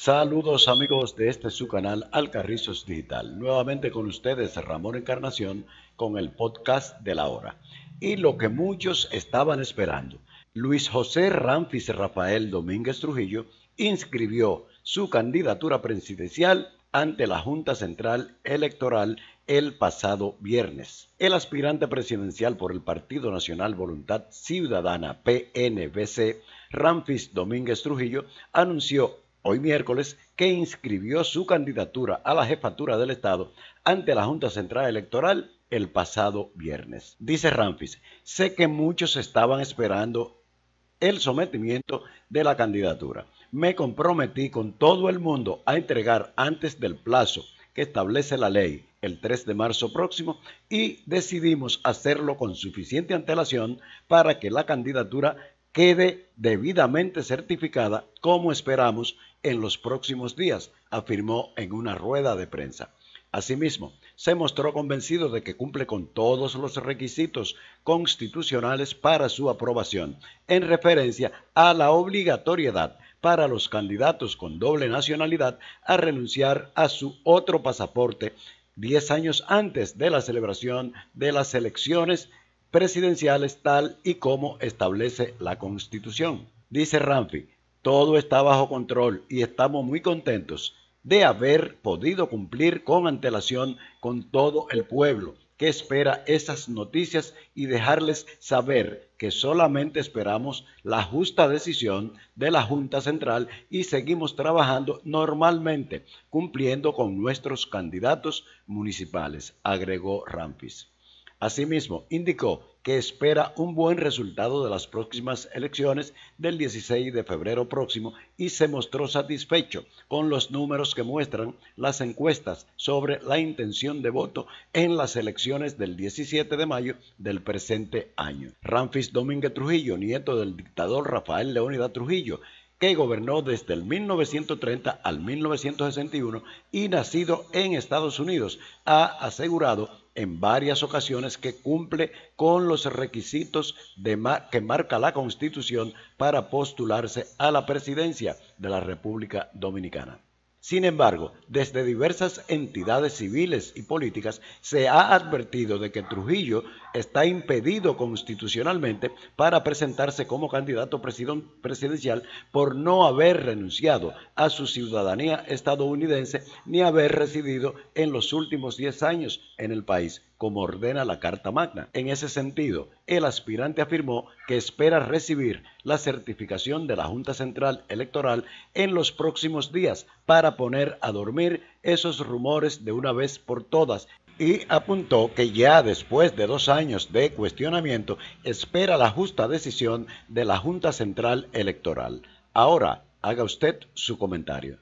Saludos amigos de este su canal Alcarrizos Digital. Nuevamente con ustedes Ramón Encarnación con el podcast de la hora. Y lo que muchos estaban esperando. Luis José Ramfis Rafael Domínguez Trujillo inscribió su candidatura presidencial ante la Junta Central Electoral el pasado viernes. El aspirante presidencial por el Partido Nacional Voluntad Ciudadana PNBC, Ramfis Domínguez Trujillo, anunció hoy miércoles, que inscribió su candidatura a la jefatura del Estado ante la Junta Central Electoral el pasado viernes. Dice Ramfis, sé que muchos estaban esperando el sometimiento de la candidatura. Me comprometí con todo el mundo a entregar antes del plazo que establece la ley el 3 de marzo próximo y decidimos hacerlo con suficiente antelación para que la candidatura quede debidamente certificada como esperamos en los próximos días, afirmó en una rueda de prensa. Asimismo, se mostró convencido de que cumple con todos los requisitos constitucionales para su aprobación, en referencia a la obligatoriedad para los candidatos con doble nacionalidad a renunciar a su otro pasaporte 10 años antes de la celebración de las elecciones presidenciales tal y como establece la Constitución. Dice Ramfi, todo está bajo control y estamos muy contentos de haber podido cumplir con antelación con todo el pueblo que espera esas noticias y dejarles saber que solamente esperamos la justa decisión de la Junta Central y seguimos trabajando normalmente, cumpliendo con nuestros candidatos municipales, agregó Rampis. Asimismo, indicó que espera un buen resultado de las próximas elecciones del 16 de febrero próximo y se mostró satisfecho con los números que muestran las encuestas sobre la intención de voto en las elecciones del 17 de mayo del presente año. Ramfis Domínguez Trujillo, nieto del dictador Rafael Leónidas Trujillo, que gobernó desde el 1930 al 1961 y nacido en Estados Unidos, ha asegurado en varias ocasiones que cumple con los requisitos de que marca la Constitución para postularse a la presidencia de la República Dominicana. Sin embargo, desde diversas entidades civiles y políticas se ha advertido de que Trujillo está impedido constitucionalmente para presentarse como candidato presidencial por no haber renunciado a su ciudadanía estadounidense ni haber residido en los últimos 10 años en el país como ordena la Carta Magna. En ese sentido, el aspirante afirmó que espera recibir la certificación de la Junta Central Electoral en los próximos días para poner a dormir esos rumores de una vez por todas y apuntó que ya después de dos años de cuestionamiento espera la justa decisión de la Junta Central Electoral. Ahora, haga usted su comentario.